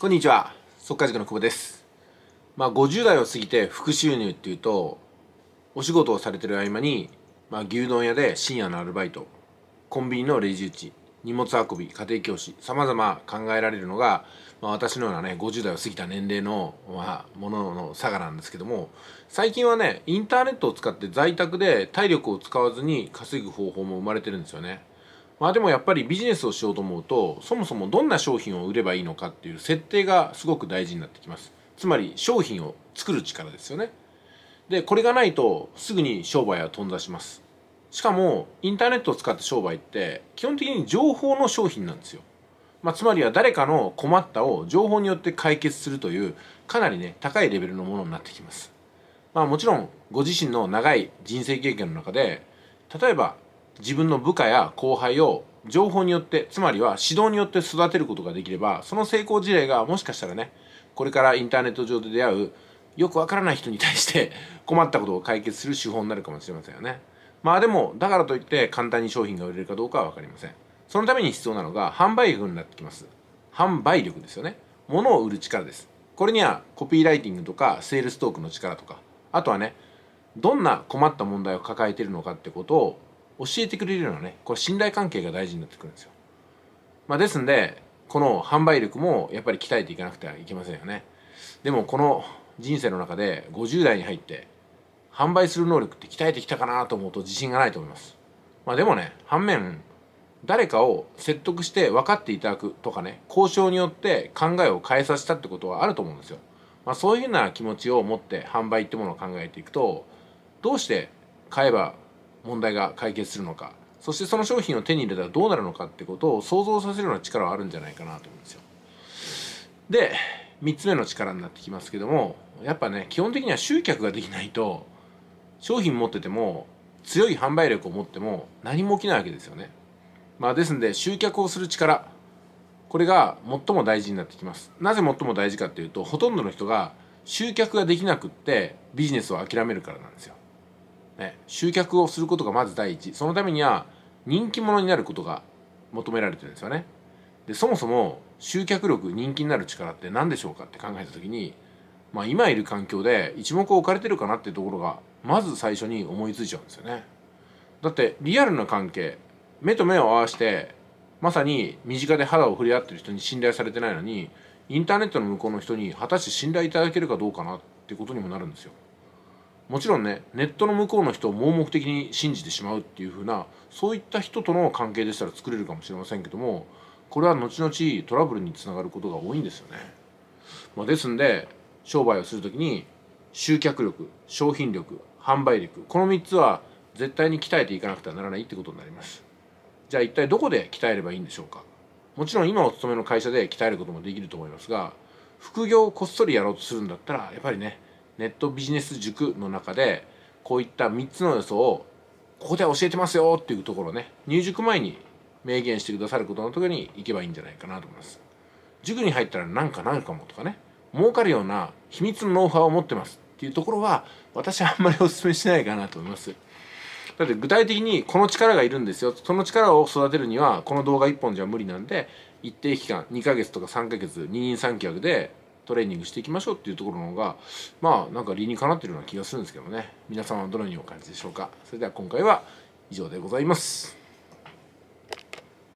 こんにちは速稼塾の久保ですまあ50代を過ぎて副収入っていうとお仕事をされてる合間に、まあ、牛丼屋で深夜のアルバイトコンビニのレジ打ち荷物運び家庭教師さまざま考えられるのが、まあ、私のようなね50代を過ぎた年齢の、まあ、ものの差がなんですけども最近はねインターネットを使って在宅で体力を使わずに稼ぐ方法も生まれてるんですよね。まあでもやっぱりビジネスをしようと思うとそもそもどんな商品を売ればいいのかっていう設定がすごく大事になってきますつまり商品を作る力ですよねでこれがないとすぐに商売は頓挫しますしかもインターネットを使った商売って基本的に情報の商品なんですよ、まあ、つまりは誰かの困ったを情報によって解決するというかなりね高いレベルのものになってきますまあもちろんご自身の長い人生経験の中で例えば自分の部下や後輩を情報によってつまりは指導によって育てることができればその成功事例がもしかしたらねこれからインターネット上で出会うよくわからない人に対して困ったことを解決する手法になるかもしれませんよねまあでもだからといって簡単に商品が売れるかどうかは分かりませんそのために必要なのが販売力になってきます販売力ですよね物を売る力ですこれにはコピーライティングとかセールストークの力とかあとはねどんな困った問題を抱えているのかってことを教えてくれるようなねこれ信頼関係が大事になってくるんですよ、まあ、ですんでこの販売力もやっぱり鍛えていかなくてはいけませんよねでもこの人生の中で50代に入って販売する能力って鍛えてきたかなと思うと自信がないと思いますまあでもね反面誰かを説得して分かっていただくとかね交渉によって考えを変えさせたってことはあると思うんですよ、まあ、そういうふうな気持ちを持って販売ってものを考えていくとどうして買えば問題が解決するのかそしてその商品を手に入れたらどうなるのかってことを想像させるような力はあるんじゃないかなと思うんですよ。で3つ目の力になってきますけどもやっぱね基本的には集客ができないと商品持ってても強い販売力を持っても何も起きないわけですよね。まあ、ですんで集客をする力これが最も大事になってきます。なぜ最も大事かっていうとほとんどの人が集客ができなくってビジネスを諦めるからなんですよ。ね、集客をすることがまず第一そのためには人気者になることが求められてるんですよねでそもそも集客力人気になる力って何でしょうかって考えた時に、まあ、今いる環境で一目置かれてるかなっていうところがまず最初に思いついちゃうんですよねだってリアルな関係目と目を合わせてまさに身近で肌を触れ合ってる人に信頼されてないのにインターネットの向こうの人に果たして信頼いただけるかどうかなってことにもなるんですよもちろんねネットの向こうの人を盲目的に信じてしまうっていう風なそういった人との関係でしたら作れるかもしれませんけどもこれは後々トラブルにつながることが多いんですよね。まあ、ですんで商売をする時に集客力商品力販売力この3つは絶対に鍛えていかなくてはならないってことになります。じゃあ一体どこで鍛えればいいんでしょうかもちろん今お勤めの会社で鍛えることもできると思いますが副業をこっそりやろうとするんだったらやっぱりねネットビジネス塾の中でこういった3つの予想をここで教えてますよっていうところをね入塾前に明言してくださることの時に行けばいいんじゃないかなと思います塾に入ったら何かなるかもとかね儲かるような秘密のノウハウを持ってますっていうところは私はあんまりお勧めしないかなと思いますだって具体的にこの力がいるんですよその力を育てるにはこの動画1本じゃ無理なんで一定期間2ヶ月とか3ヶ月二人三脚でトレーニングしていきましょうっていうところの方がまあなんか理にかなってるような気がするんですけどね皆さんはどのようにお感じでしょうかそれでは今回は以上でございます。